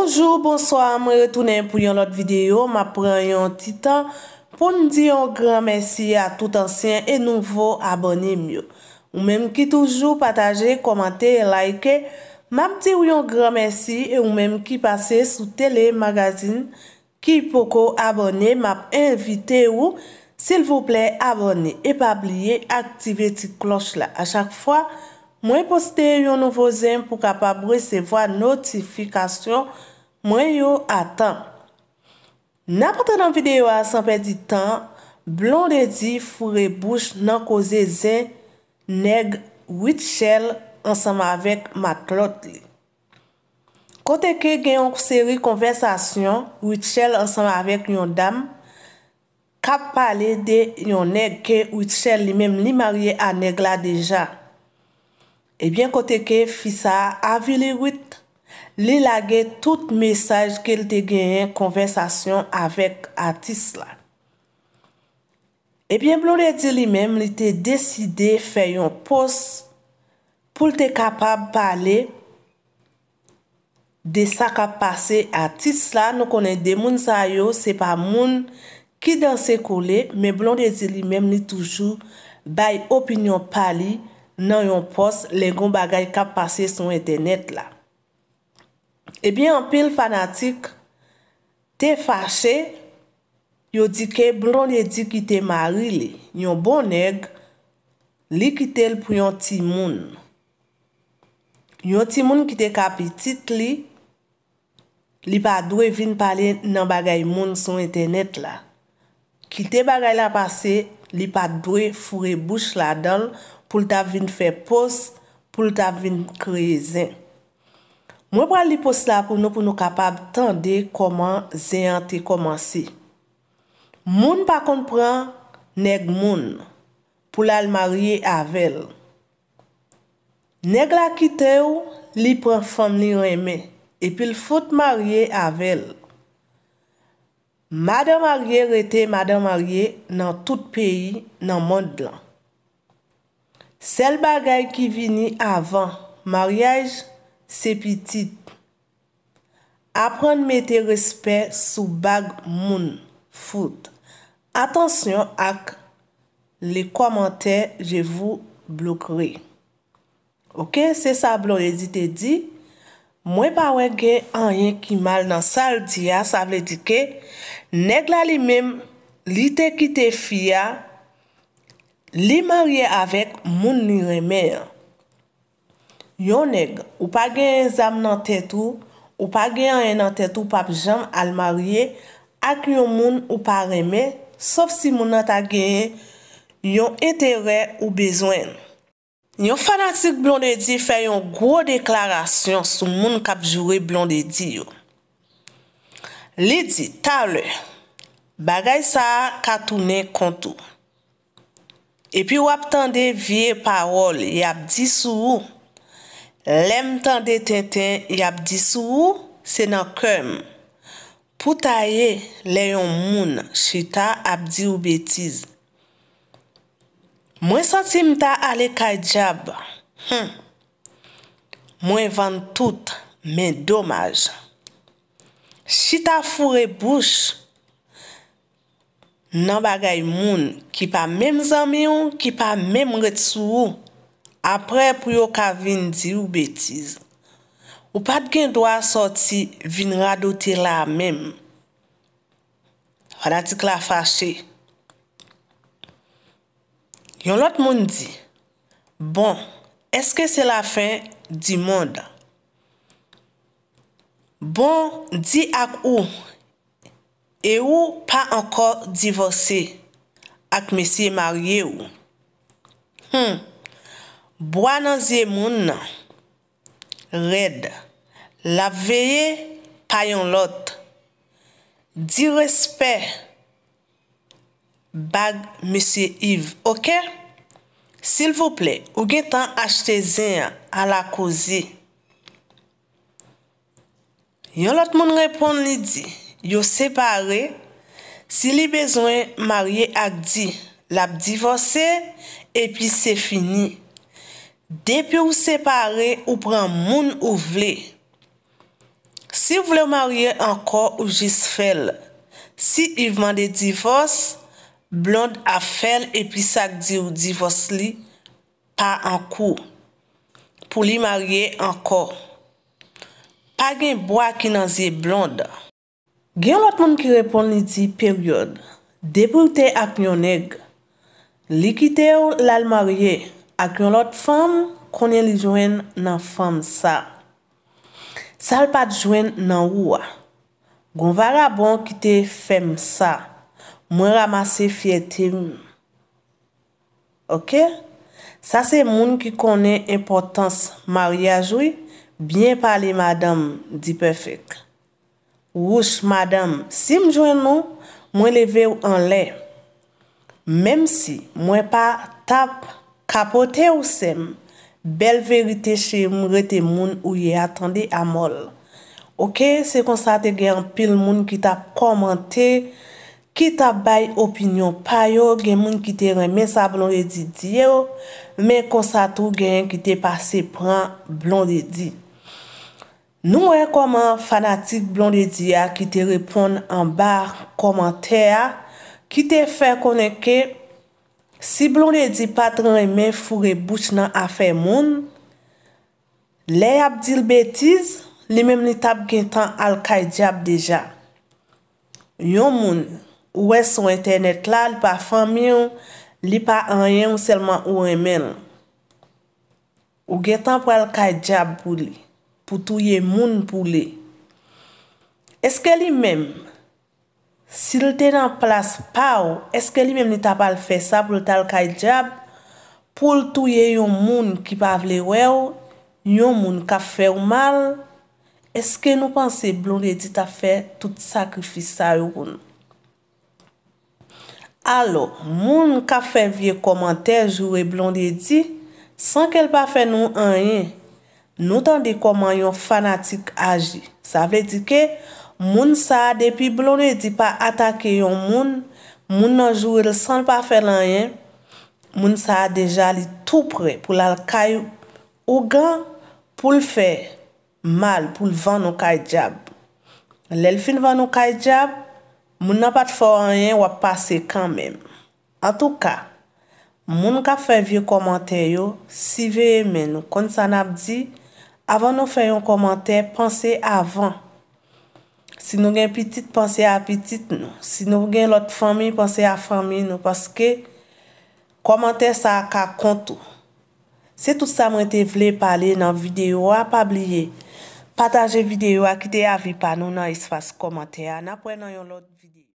Bonjou, bonsoi, mwen retounen pou yon lot videyo. Ma pren yon titan pou ndi yon gran mersi a tout ansyen e nouvo abonye myo. Ou menm ki toujou pataje, komante, like. Ma pti ou yon gran mersi e ou menm ki pase sou telemagazin ki poko abonye. Ma p invite ou, sil vouple abonye. E pa bliye, aktive ti kloch la a chak fwa. Mwen poste yon nouvo zem pou kapabre se vwa notifikasyon mwen yo atan. N apote nan videyo a sanpe di tan, blon de di fure bouch nan koze zem neg Wichelle ansanm avek matlot li. Kote ke gen yon seri konversasyon Wichelle ansanm avek yon dam, kap pale de yon neg ke Wichelle li mem li marye a neg la deja. Ebyen kote ke fisa avili wit, li lage tout mesaj ke li te genye konversasyon avek atis la. Ebyen blon rezi li mem li te deside fè yon pos pou li te kapab pale de sa kapase atis la. Nou konen de moun sayo, se pa moun ki dan se kole, men blon rezi li mem li toujou bay opinyon pali, nan yon pos legon bagay kap pase son internet la. Ebyen, an pil fanatik, te fache, yo di ke blon yedik ki te mari li. Yon bon neg, li ki tel pou yon ti moun. Yon ti moun ki te kapi tit li, li pa dwe vin palen nan bagay moun son internet la. Ki te bagay la pase, li pa dwe fure bouch la donl, pou lta vin fè pos, pou lta vin krezen. Mwen pral li pos la pou nou pou nou kapab tande koman zeyante komansi. Moun pa kompran neg moun pou lal marye avel. Neg la kite ou, li pran fom li reme, epil fote marye avel. Mada marye rete mada marye nan tout peyi nan mond lan. Sel bagay ki vini avan, maryaj se pitit. Apran mette respet sou bag moun, fout. Atansyon ak le komante je vou blokre. Ok, se sa blon le di te di, mwen pawen gen an yen ki mal nan sal di ya, sa vle di ke, neg la li mem li te ki te fiya, Li marye avek moun ni reme ya. Yon neg, ou pa genye zam nan tetou, ou pa genye nan tetou pap jan al marye, ak yon moun ou pa reme, sof si moun nan ta genye, yon etere ou bezwen. Yon fanatik blondedi fe yon gro deklarasyon sou moun kap jure blondedi yo. Li di, ta le, bagay sa katou ne kontou. Epi wap tande vie parol, y ap di sou ou. Lem tande ten ten, y ap di sou ou, se nan kem. Pou ta ye, le yon moun, chita ap di ou betiz. Mwen santi mta ale kajab. Hmm. Mwen vant tout, men domaj. Chita fure bouch. nan bagay moun ki pa mèm zanmè ou, ki pa mèm ret sou ou, apre pou yo ka vin di ou betiz. Ou pat gen do a soti vin rado te la mèm. Wadati k la fache. Yon lot moun di, bon, eske se la fin di moun da? Bon, di ak ou, E ou pa ankor divose ak mesye marye ou? Hmm, boan anziye moun nan. Red, la veye pa yon lot. Di respè bag mesye Yves, ok? S'il vous plè, ou gen tan achete zin an la kozi? Yon lot moun repon li di. Yo separe, si li bezwen marye ak di, lap divose, epi se fini. Depi ou separe, ou pran moun ou vle. Si ou vle marye anko ou jis fel, si y vman de divose, blond a fel epi sak di ou divose li, pa anko pou li marye anko. Pa gen bo ak inanzye blond, Gen lot moun ki repon niti peryode. Depurte ak yon neg. Li kite ou lal marye. Ak yon lot fom konen li jwen nan fom sa. Sal pat jwen nan wwa. Gonvara bon kite fem sa. Mwen ramase fietim. Ok? Sa se moun ki konen impotans mariajwi. Bien pali madam di perfek. Woush madame, si m jwen nou, mwen leve ou an le. Mem si, mwen pa tap kapote ou sem, bel verite che m rete moun ou ye atande amol. Ok, se konsate gen an pil moun ki tap komante, ki tap bay opinyon payo, gen moun ki te reme sa blon redi diyo, men konsate ou gen an ki te pase pran blon redi. Nou mwen koman fanatik blonde di ya ki te repon an bar komante ya ki te fe koneke si blonde di patran eme fure bouch nan afe moun. Le yap dil betiz, li menm li tap gen tan alkay di ap deja. Yon moun, ouwe sou internet la, li pa fami yon, li pa anyen ou selman ou emel. Ou gen tan pou alkay di ap pou li. pou touye moun pou le. Eske li mem, sil te nan plas pa ou, eske li mem ni ta pal fe sa pou tal ka idjab, pou l touye yon moun ki pa vle we ou, yon moun ka fe ou mal, eske nou panse Blondie di ta fe tout sakrifisa ou koun. Alo, moun ka fe vie komantej ou e Blondie di, san ke l pa fe nou anye, nou tan di koman yon fanatik aji. Sa vle di ke, moun sa depi blon e di pa atake yon moun, moun nan jwil san pa fe lanyen, moun sa deja li tou pre pou lal kayo ou gan pou l fe mal pou l van nou kay diab. Lel fin van nou kay diab, moun nan pat fwa lanyen wap pase kanmen. An tou ka, moun ka fe vie komante yo, si ve men kon san ap di, avan nou fè yon komante, panse avan. Si nou gen pitit, panse apitit nou. Si nou gen lot fèmi, panse afèmi nou, paske komante sa ak ak kontou. Se tout sa mwen te vle pale nan videyo a pabliye, pataje videyo a ki de avi pa nou nan isfase komante a. Napwen nan yon lot videyo.